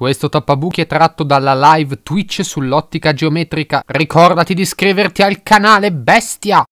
Questo tappabuchi è tratto dalla live Twitch sull'ottica geometrica. Ricordati di iscriverti al canale, bestia!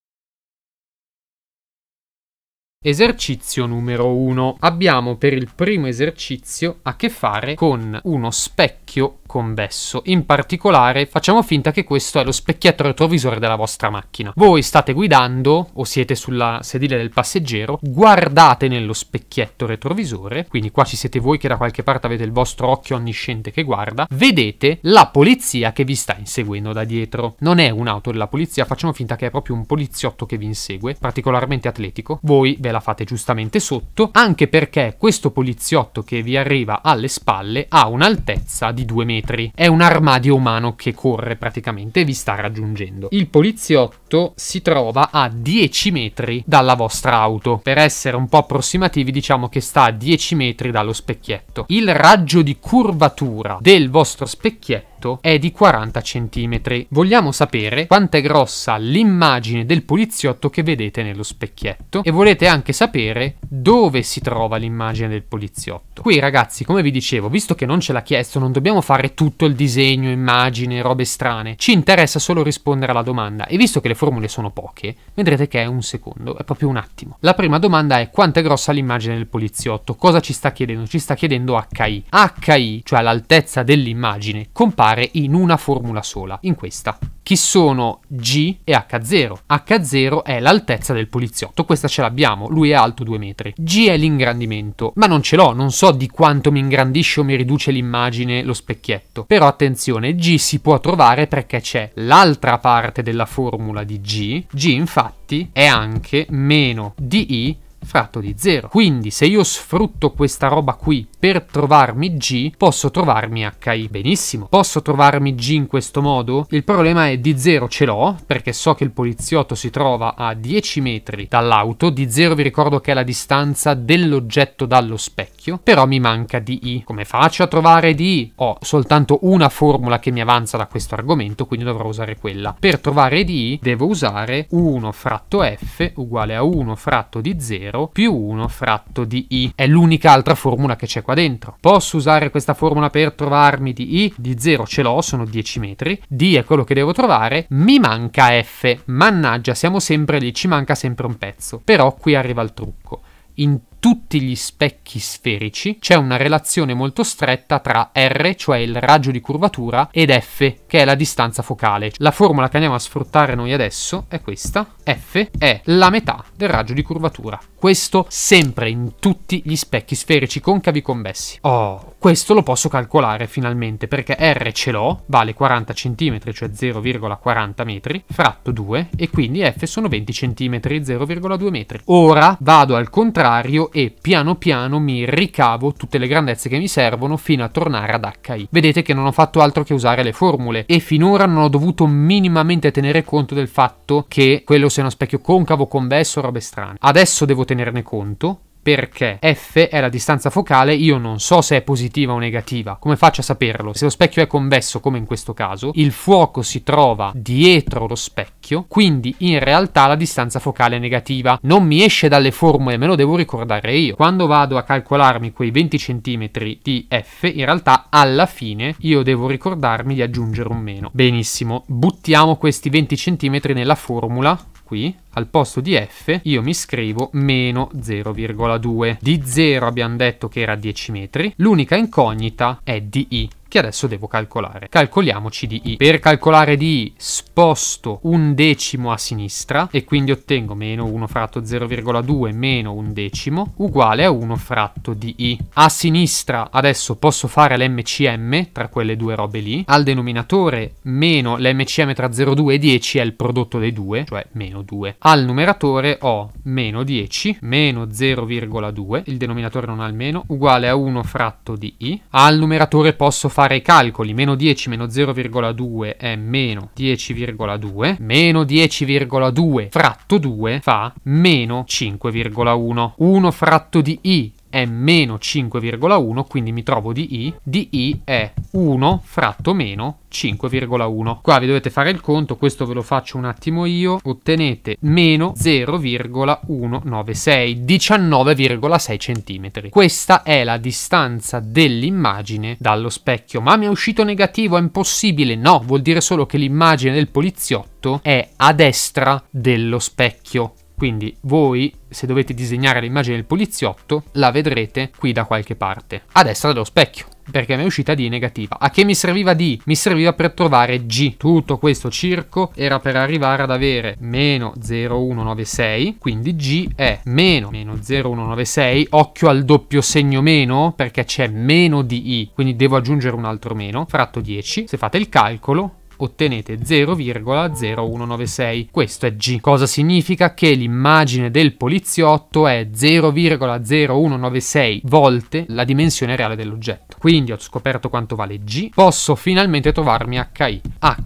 Esercizio numero 1. Abbiamo per il primo esercizio a che fare con uno specchio convesso. In particolare facciamo finta che questo è lo specchietto retrovisore della vostra macchina. Voi state guidando o siete sulla sedile del passeggero, guardate nello specchietto retrovisore, quindi qua ci siete voi che da qualche parte avete il vostro occhio onnisciente che guarda, vedete la polizia che vi sta inseguendo da dietro. Non è un'auto della polizia, facciamo finta che è proprio un poliziotto che vi insegue, particolarmente atletico. Voi ve la fate giustamente sotto, anche perché questo poliziotto che vi arriva alle spalle ha un'altezza di 2 metri. È un armadio umano che corre praticamente e vi sta raggiungendo. Il poliziotto letto si trova a 10 metri dalla vostra auto. Per essere un po' approssimativi diciamo che sta a 10 metri dallo specchietto. Il raggio di curvatura del vostro specchietto è di 40 cm. Vogliamo sapere quanto è grossa l'immagine del poliziotto che vedete nello specchietto e volete anche sapere dove si trova l'immagine del poliziotto. Qui ragazzi, come vi dicevo, visto che non ce l'ha chiesto, non dobbiamo fare tutto il disegno, immagine, robe strane. Ci interessa solo rispondere alla domanda e visto che le formule sono poche, vedrete che è un secondo, è proprio un attimo. La prima domanda è quanto è grossa l'immagine del poliziotto? Cosa ci sta chiedendo? Ci sta chiedendo HI. HI, cioè l'altezza dell'immagine, compare in una formula sola, in questa chi sono G e H0. H0 è l'altezza del poliziotto, questa ce l'abbiamo, lui è alto 2 metri. G è l'ingrandimento, ma non ce l'ho, non so di quanto mi ingrandisce o mi riduce l'immagine lo specchietto. Però attenzione, G si può trovare perché c'è l'altra parte della formula di G, G infatti è anche meno di I fratto di 0. Quindi se io sfrutto questa roba qui per trovarmi g, posso trovarmi hi. Benissimo. Posso trovarmi g in questo modo? Il problema è di 0 ce l'ho, perché so che il poliziotto si trova a 10 metri dall'auto, di 0 vi ricordo che è la distanza dell'oggetto dallo specchio specchio, però mi manca DI. I. Come faccio a trovare DI? I? Ho soltanto una formula che mi avanza da questo argomento, quindi dovrò usare quella. Per trovare DI I devo usare 1 fratto F uguale a 1 fratto di 0 più 1 fratto di I. È l'unica altra formula che c'è qua dentro. Posso usare questa formula per trovarmi di I? Di 0 ce l'ho, sono 10 metri. D è quello che devo trovare. Mi manca F. Mannaggia, siamo sempre lì, ci manca sempre un pezzo. Però qui arriva il trucco. In tutti gli specchi sferici c'è una relazione molto stretta tra R, cioè il raggio di curvatura, ed F, che è la distanza focale. La formula che andiamo a sfruttare noi adesso è questa. F è la metà del raggio di curvatura. Questo sempre in tutti gli specchi sferici concavi convessi. Oh, questo lo posso calcolare finalmente perché R ce l'ho, vale 40 cm, cioè 0,40 metri, fratto 2, e quindi F sono 20 cm, 0,2 metri. Ora vado al contrario e piano piano mi ricavo tutte le grandezze che mi servono fino a tornare ad HI. Vedete che non ho fatto altro che usare le formule e finora non ho dovuto minimamente tenere conto del fatto che quello sia uno specchio concavo, convesso, robe strane. Adesso devo tenerne conto perché f è la distanza focale, io non so se è positiva o negativa. Come faccio a saperlo? Se lo specchio è convesso, come in questo caso, il fuoco si trova dietro lo specchio, quindi in realtà la distanza focale è negativa. Non mi esce dalle formule, me lo devo ricordare io. Quando vado a calcolarmi quei 20 cm di f, in realtà alla fine io devo ricordarmi di aggiungere un meno. Benissimo, buttiamo questi 20 cm nella formula qui, al posto di f io mi scrivo meno 0,2. Di 0 abbiamo detto che era 10 metri, l'unica incognita è di i, che adesso devo calcolare. Calcoliamoci di i. Per calcolare di i sposto un decimo a sinistra e quindi ottengo meno 1 fratto 0,2 meno un decimo uguale a 1 fratto di i. A sinistra adesso posso fare l'MCM tra quelle due robe lì. Al denominatore meno l'MCM tra 0,2 e 10 è il prodotto dei due, cioè meno 2. Al numeratore ho meno 10 meno 0,2, il denominatore non ha il meno, uguale a 1 fratto di i. Al numeratore posso fare fare i calcoli, meno 10 meno 0,2 è meno 10,2, meno 10,2 fratto 2 fa meno 5,1. 1 fratto di i è meno 5,1, quindi mi trovo di I, di I è 1 fratto meno 5,1. Qua vi dovete fare il conto, questo ve lo faccio un attimo io, ottenete meno 0,196, 19,6 centimetri. Questa è la distanza dell'immagine dallo specchio, ma mi è uscito negativo, è impossibile, no, vuol dire solo che l'immagine del poliziotto è a destra dello specchio quindi voi, se dovete disegnare l'immagine del poliziotto, la vedrete qui da qualche parte, a destra dello specchio perché mi è uscita di negativa. A che mi serviva D? Mi serviva per trovare G. Tutto questo circo era per arrivare ad avere meno 0,196, quindi G è meno, meno 0,196, occhio al doppio segno meno, perché c'è meno di I, quindi devo aggiungere un altro meno, fratto 10. Se fate il calcolo, ottenete 0,0196. Questo è G. Cosa significa? Che l'immagine del poliziotto è 0,0196 volte la dimensione reale dell'oggetto. Quindi ho scoperto quanto vale G. Posso finalmente trovarmi HI.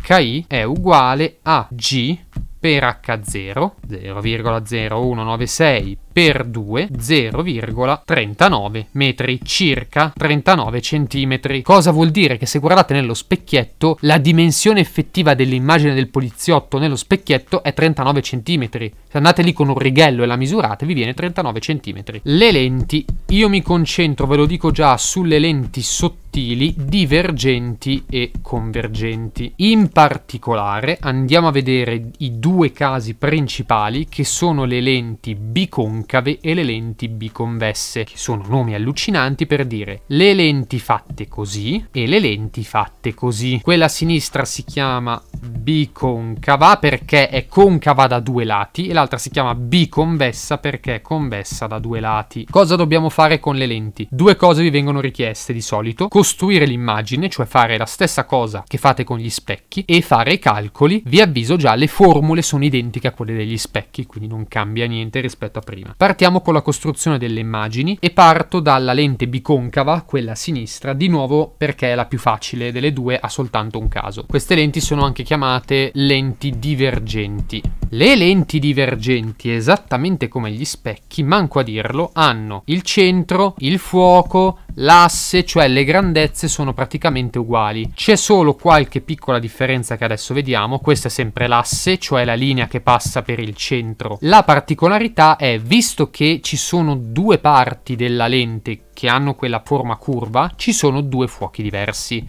HI è uguale a G per H0, 0,0196 per 2 0,39 metri circa 39 centimetri cosa vuol dire che se guardate nello specchietto la dimensione effettiva dell'immagine del poliziotto nello specchietto è 39 centimetri se andate lì con un righello e la misurate vi viene 39 centimetri le lenti io mi concentro ve lo dico già sulle lenti sottili divergenti e convergenti in particolare andiamo a vedere i due casi principali che sono le lenti biconcave concave e le lenti biconvesse, che sono nomi allucinanti per dire le lenti fatte così e le lenti fatte così. Quella a sinistra si chiama biconcava perché è concava da due lati e l'altra si chiama biconvessa perché è convessa da due lati. Cosa dobbiamo fare con le lenti? Due cose vi vengono richieste di solito. Costruire l'immagine, cioè fare la stessa cosa che fate con gli specchi e fare i calcoli. Vi avviso già, le formule sono identiche a quelle degli specchi, quindi non cambia niente rispetto a prima. Partiamo con la costruzione delle immagini e parto dalla lente biconcava, quella a sinistra, di nuovo perché è la più facile delle due, ha soltanto un caso. Queste lenti sono anche chiamate chiamate lenti divergenti. Le lenti divergenti, esattamente come gli specchi, manco a dirlo, hanno il centro, il fuoco, l'asse, cioè le grandezze sono praticamente uguali. C'è solo qualche piccola differenza che adesso vediamo, questa è sempre l'asse, cioè la linea che passa per il centro. La particolarità è, visto che ci sono due parti della lente che hanno quella forma curva, ci sono due fuochi diversi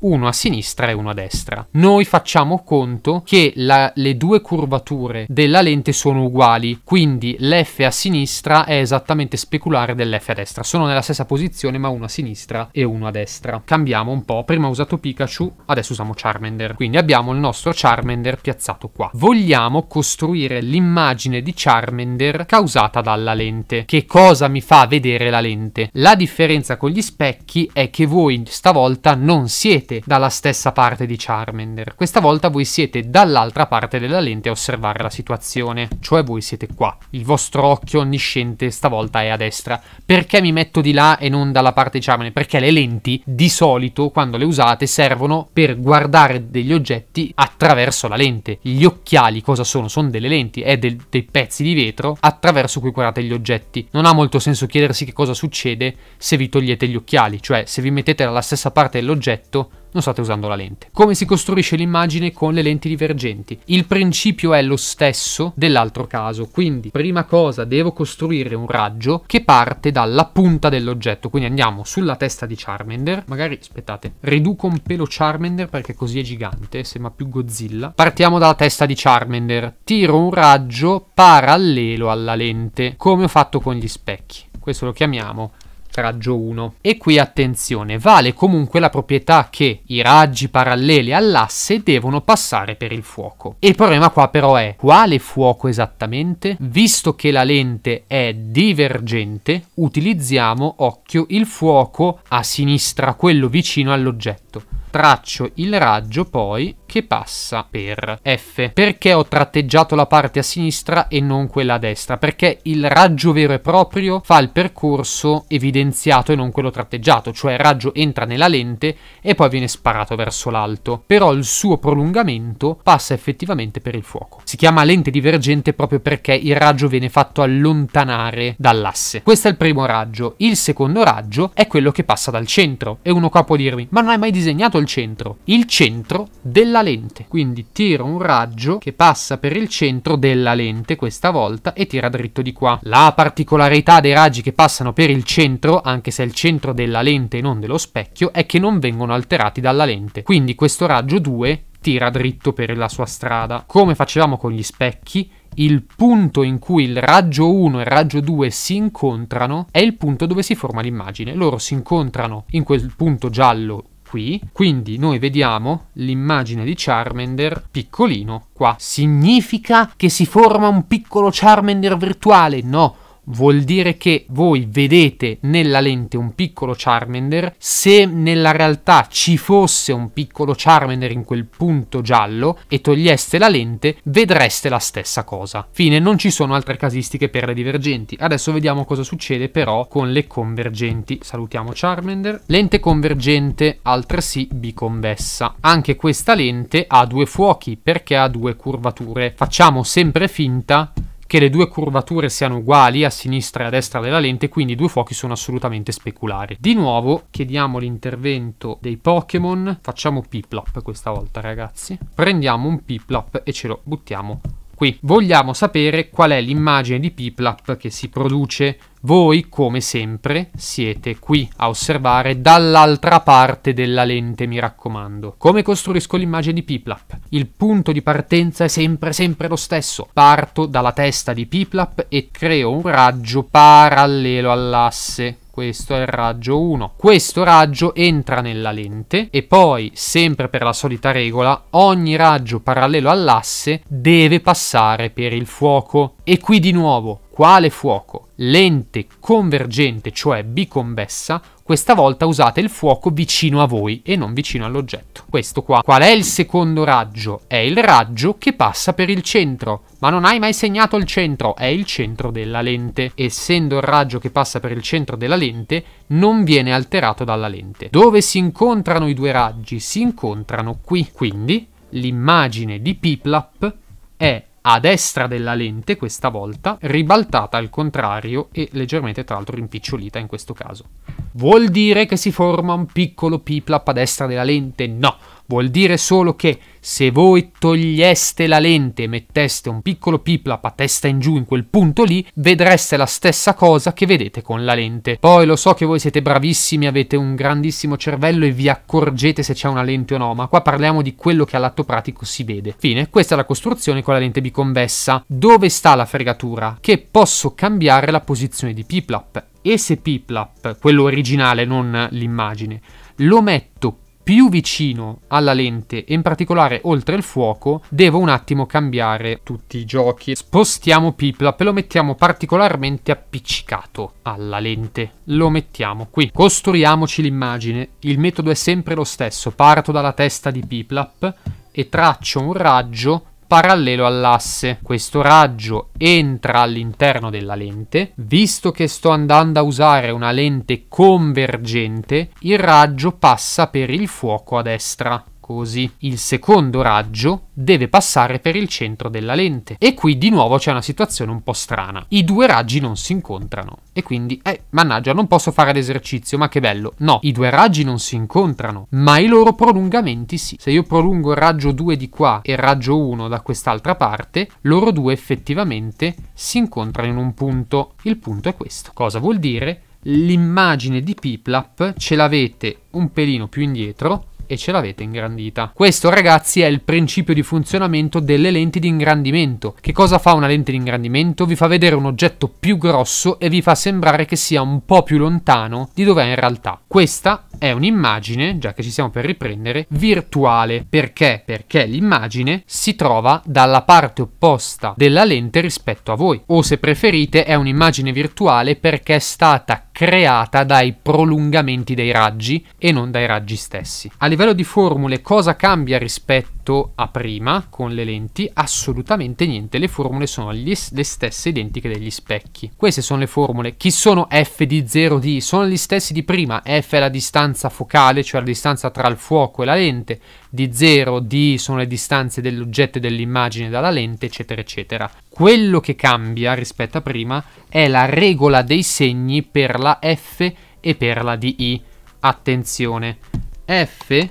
uno a sinistra e uno a destra. Noi facciamo conto che la, le due curvature della lente sono uguali, quindi l'F a sinistra è esattamente speculare dell'F a destra. Sono nella stessa posizione ma uno a sinistra e uno a destra. Cambiamo un po', prima ho usato Pikachu, adesso usiamo Charmander. Quindi abbiamo il nostro Charmander piazzato qua. Vogliamo costruire l'immagine di Charmander causata dalla lente. Che cosa mi fa vedere la lente? La differenza con gli specchi è che voi stavolta non siete siete dalla stessa parte di Charmander. Questa volta voi siete dall'altra parte della lente a osservare la situazione, cioè voi siete qua. Il vostro occhio onnisciente stavolta è a destra. Perché mi metto di là e non dalla parte di Charmander? Perché le lenti di solito quando le usate servono per guardare degli oggetti attraverso la lente. Gli occhiali cosa sono? Sono delle lenti, è del, dei pezzi di vetro attraverso cui guardate gli oggetti. Non ha molto senso chiedersi che cosa succede se vi togliete gli occhiali, cioè se vi mettete dalla stessa parte dell'oggetto non state usando la lente. Come si costruisce l'immagine con le lenti divergenti? Il principio è lo stesso dell'altro caso, quindi prima cosa devo costruire un raggio che parte dalla punta dell'oggetto, quindi andiamo sulla testa di Charmander, magari aspettate, riduco un pelo Charmander perché così è gigante, sembra più Godzilla. Partiamo dalla testa di Charmander, tiro un raggio parallelo alla lente, come ho fatto con gli specchi. Questo lo chiamiamo raggio 1. E qui attenzione, vale comunque la proprietà che i raggi paralleli all'asse devono passare per il fuoco. il problema qua però è quale fuoco esattamente? Visto che la lente è divergente, utilizziamo, occhio, il fuoco a sinistra, quello vicino all'oggetto. Traccio il raggio poi che passa per F. Perché ho tratteggiato la parte a sinistra e non quella a destra? Perché il raggio vero e proprio fa il percorso evidenziato e non quello tratteggiato, cioè il raggio entra nella lente e poi viene sparato verso l'alto, però il suo prolungamento passa effettivamente per il fuoco. Si chiama lente divergente proprio perché il raggio viene fatto allontanare dall'asse. Questo è il primo raggio, il secondo raggio è quello che passa dal centro e uno qua può dirmi "Ma non hai mai disegnato il centro?". Il centro della della lente. Quindi tiro un raggio che passa per il centro della lente questa volta e tira dritto di qua. La particolarità dei raggi che passano per il centro, anche se è il centro della lente e non dello specchio, è che non vengono alterati dalla lente. Quindi questo raggio 2 tira dritto per la sua strada. Come facevamo con gli specchi, il punto in cui il raggio 1 e il raggio 2 si incontrano è il punto dove si forma l'immagine. Loro si incontrano in quel punto giallo qui. Quindi noi vediamo l'immagine di Charmander piccolino qua. Significa che si forma un piccolo Charmander virtuale? No vuol dire che voi vedete nella lente un piccolo Charmander, se nella realtà ci fosse un piccolo Charmander in quel punto giallo e toglieste la lente, vedreste la stessa cosa. Fine, non ci sono altre casistiche per le divergenti. Adesso vediamo cosa succede però con le convergenti. Salutiamo Charmander. Lente convergente, altresì biconvessa. Anche questa lente ha due fuochi perché ha due curvature. Facciamo sempre finta che le due curvature siano uguali a sinistra e a destra della lente, quindi i due fuochi sono assolutamente speculari. Di nuovo chiediamo l'intervento dei Pokémon, facciamo Piplop questa volta ragazzi, prendiamo un Piplop e ce lo buttiamo qui. Vogliamo sapere qual è l'immagine di Piplap che si produce. Voi, come sempre, siete qui a osservare dall'altra parte della lente, mi raccomando. Come costruisco l'immagine di Piplap? Il punto di partenza è sempre, sempre lo stesso. Parto dalla testa di Piplap e creo un raggio parallelo all'asse questo è il raggio 1. Questo raggio entra nella lente e poi, sempre per la solita regola, ogni raggio parallelo all'asse deve passare per il fuoco. E qui di nuovo, quale fuoco? lente convergente, cioè biconvessa, questa volta usate il fuoco vicino a voi e non vicino all'oggetto. Questo qua. Qual è il secondo raggio? È il raggio che passa per il centro, ma non hai mai segnato il centro, è il centro della lente. Essendo il raggio che passa per il centro della lente, non viene alterato dalla lente. Dove si incontrano i due raggi? Si incontrano qui. Quindi l'immagine di Piplap è a destra della lente questa volta, ribaltata al contrario e leggermente tra l'altro rimpicciolita in questo caso. Vuol dire che si forma un piccolo piplap a destra della lente? No, Vuol dire solo che se voi toglieste la lente e metteste un piccolo piplap a testa in giù in quel punto lì, vedreste la stessa cosa che vedete con la lente. Poi lo so che voi siete bravissimi, avete un grandissimo cervello e vi accorgete se c'è una lente o no, ma qua parliamo di quello che all'atto pratico si vede. Fine, questa è la costruzione con la lente biconvessa. Dove sta la fregatura? Che posso cambiare la posizione di piplap. E se piplap, quello originale, non l'immagine, lo metto più vicino alla lente e in particolare oltre il fuoco, devo un attimo cambiare tutti i giochi. Spostiamo Piplap e lo mettiamo particolarmente appiccicato alla lente. Lo mettiamo qui. Costruiamoci l'immagine. Il metodo è sempre lo stesso. Parto dalla testa di Piplap e traccio un raggio parallelo all'asse. Questo raggio entra all'interno della lente. Visto che sto andando a usare una lente convergente, il raggio passa per il fuoco a destra. Così il secondo raggio deve passare per il centro della lente e qui di nuovo c'è una situazione un po' strana. I due raggi non si incontrano e quindi, eh, mannaggia, non posso fare l'esercizio, ma che bello. No, i due raggi non si incontrano, ma i loro prolungamenti sì. Se io prolungo il raggio 2 di qua e il raggio 1 da quest'altra parte, loro due effettivamente si incontrano in un punto. Il punto è questo. Cosa vuol dire? L'immagine di Piplap ce l'avete un pelino più indietro e ce l'avete ingrandita. Questo ragazzi è il principio di funzionamento delle lenti di ingrandimento. Che cosa fa una lente di ingrandimento? Vi fa vedere un oggetto più grosso e vi fa sembrare che sia un po' più lontano di dove è in realtà. Questa è un'immagine, già che ci siamo per riprendere, virtuale. Perché? Perché l'immagine si trova dalla parte opposta della lente rispetto a voi. O se preferite, è un'immagine virtuale perché è stata creata dai prolungamenti dei raggi e non dai raggi stessi. A livello di formule cosa cambia rispetto a prima con le lenti? Assolutamente niente, le formule sono gli, le stesse identiche degli specchi. Queste sono le formule, chi sono f di 0 di? Sono gli stessi di prima, f è la distanza distanza focale, cioè la distanza tra il fuoco e la lente, di 0, D sono le distanze dell'oggetto e dell'immagine dalla lente, eccetera, eccetera. Quello che cambia rispetto a prima è la regola dei segni per la F e per la DI. Attenzione, F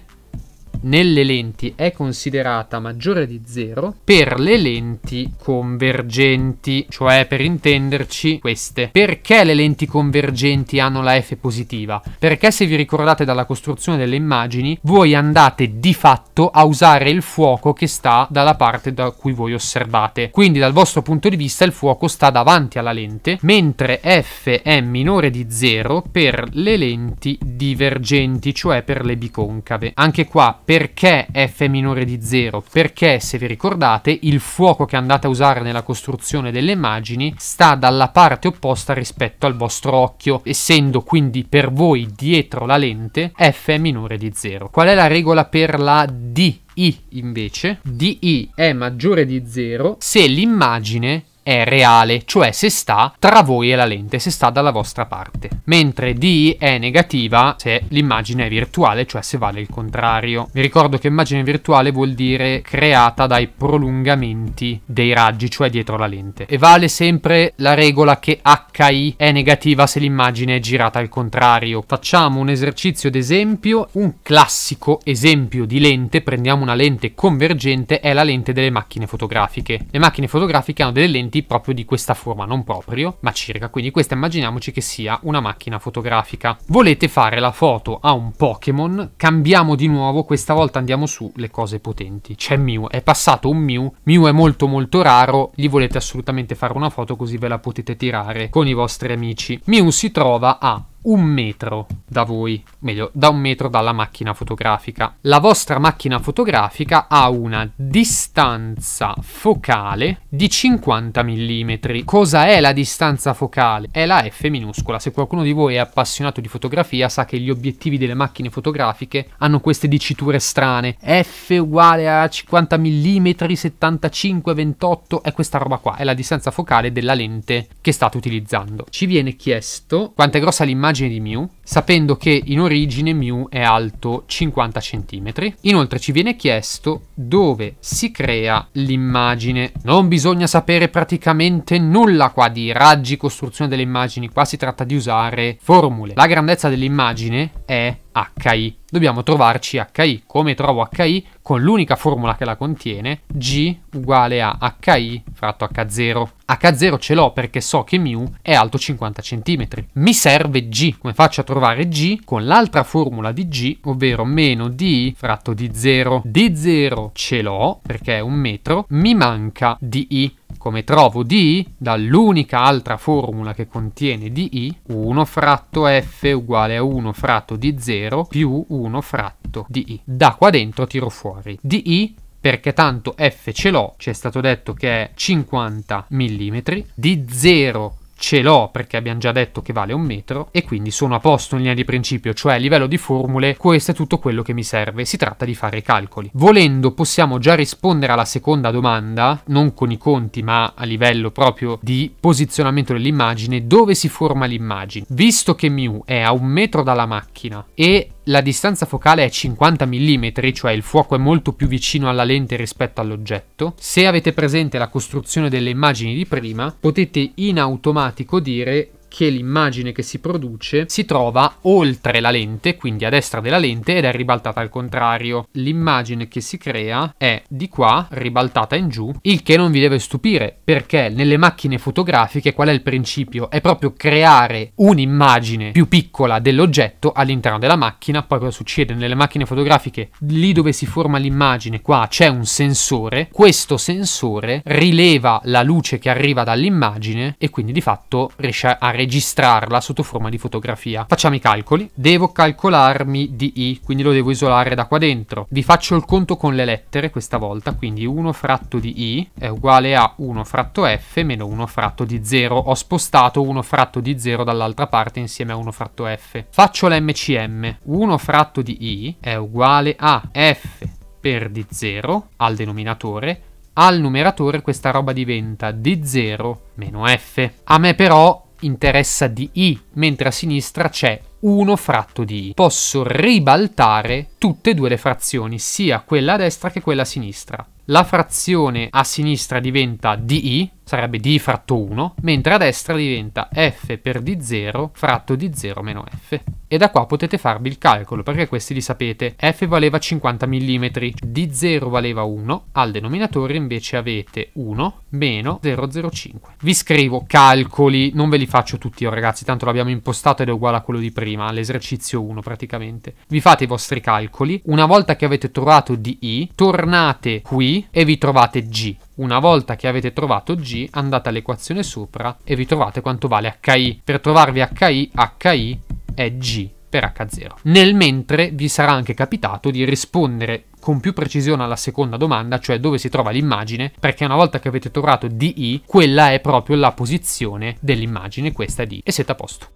nelle lenti è considerata maggiore di 0 per le lenti convergenti, cioè per intenderci queste. Perché le lenti convergenti hanno la f positiva? Perché se vi ricordate dalla costruzione delle immagini, voi andate di fatto a usare il fuoco che sta dalla parte da cui voi osservate. Quindi dal vostro punto di vista il fuoco sta davanti alla lente, mentre f è minore di 0 per le lenti divergenti, cioè per le biconcave. Anche qua perché f è minore di 0? Perché, se vi ricordate, il fuoco che andate a usare nella costruzione delle immagini sta dalla parte opposta rispetto al vostro occhio, essendo quindi per voi dietro la lente f è minore di 0. Qual è la regola per la di? I invece, DI è maggiore di 0 se l'immagine è reale, cioè se sta tra voi e la lente, se sta dalla vostra parte. Mentre D è negativa se l'immagine è virtuale, cioè se vale il contrario. Vi ricordo che immagine virtuale vuol dire creata dai prolungamenti dei raggi, cioè dietro la lente. E vale sempre la regola che HI è negativa se l'immagine è girata al contrario. Facciamo un esercizio d'esempio, un classico esempio di lente, prendiamo una lente convergente, è la lente delle macchine fotografiche. Le macchine fotografiche hanno delle lenti oggetti proprio di questa forma, non proprio, ma circa. Quindi questa immaginiamoci che sia una macchina fotografica. Volete fare la foto a un Pokémon, cambiamo di nuovo, questa volta andiamo su le cose potenti. C'è Mew, è passato un Mew, Mew è molto molto raro, gli volete assolutamente fare una foto così ve la potete tirare con i vostri amici. Mew si trova a un metro da voi, meglio, da un metro dalla macchina fotografica. La vostra macchina fotografica ha una distanza focale di 50 mm. Cosa è la distanza focale? È la F minuscola. Se qualcuno di voi è appassionato di fotografia sa che gli obiettivi delle macchine fotografiche hanno queste diciture strane. F uguale a 50 mm, 75, 28, è questa roba qua, è la distanza focale della lente che state utilizzando. Ci viene chiesto quanto è grossa l'immagine l'immagine di Mew, sapendo che in origine Mew è alto 50 cm. Inoltre ci viene chiesto dove si crea l'immagine. Non bisogna sapere praticamente nulla qua di raggi, costruzione delle immagini, qua si tratta di usare formule. La grandezza dell'immagine è HI. Dobbiamo trovarci HI. Come trovo HI? Con l'unica formula che la contiene, G uguale a HI fratto H0. H0 ce l'ho perché so che μ è alto 50 cm. Mi serve G. Come faccio a trovare G? Con l'altra formula di G, ovvero meno di fratto di 0. Di 0 ce l'ho perché è un metro. Mi manca di I come trovo di dall'unica altra formula che contiene di i 1 fratto f uguale a 1 fratto di 0 più 1 fratto di i. Da qua dentro tiro fuori di i perché tanto f ce l'ho, ci è stato detto che è 50 mm, di 0 ce l'ho perché abbiamo già detto che vale un metro e quindi sono a posto in linea di principio, cioè a livello di formule questo è tutto quello che mi serve, si tratta di fare i calcoli. Volendo possiamo già rispondere alla seconda domanda, non con i conti ma a livello proprio di posizionamento dell'immagine, dove si forma l'immagine? Visto che mu è a un metro dalla macchina e la distanza focale è 50 mm, cioè il fuoco è molto più vicino alla lente rispetto all'oggetto. Se avete presente la costruzione delle immagini di prima, potete in automatico dire che l'immagine che si produce si trova oltre la lente, quindi a destra della lente ed è ribaltata al contrario. L'immagine che si crea è di qua, ribaltata in giù, il che non vi deve stupire perché nelle macchine fotografiche qual è il principio? È proprio creare un'immagine più piccola dell'oggetto all'interno della macchina, poi cosa succede? Nelle macchine fotografiche lì dove si forma l'immagine qua c'è un sensore, questo sensore rileva la luce che arriva dall'immagine e quindi di fatto riesce a registrarla sotto forma di fotografia. Facciamo i calcoli. Devo calcolarmi di i, quindi lo devo isolare da qua dentro. Vi faccio il conto con le lettere questa volta, quindi 1 fratto di i è uguale a 1 fratto f meno 1 fratto di 0. Ho spostato 1 fratto di 0 dall'altra parte insieme a 1 fratto f. Faccio l'MCM. 1 fratto di i è uguale a f per di 0 al denominatore al numeratore questa roba diventa di 0 meno f. A me però interessa di I, mentre a sinistra c'è 1 fratto di I. Posso ribaltare tutte e due le frazioni, sia quella a destra che quella a sinistra la frazione a sinistra diventa DI, sarebbe DI fratto 1, mentre a destra diventa F per di 0 fratto di 0 meno F. E da qua potete farvi il calcolo, perché questi li sapete. F valeva 50 mm, di 0 valeva 1, al denominatore invece avete 1 meno 005. Vi scrivo calcoli, non ve li faccio tutti io ragazzi, tanto l'abbiamo impostato ed è uguale a quello di prima, all'esercizio 1 praticamente. Vi fate i vostri calcoli, una volta che avete trovato DI, tornate qui e vi trovate G. Una volta che avete trovato G, andate all'equazione sopra e vi trovate quanto vale HI. Per trovarvi HI, HI è G per H0. Nel mentre vi sarà anche capitato di rispondere con più precisione alla seconda domanda, cioè dove si trova l'immagine, perché una volta che avete trovato DI, quella è proprio la posizione dell'immagine, questa è D, e siete a posto.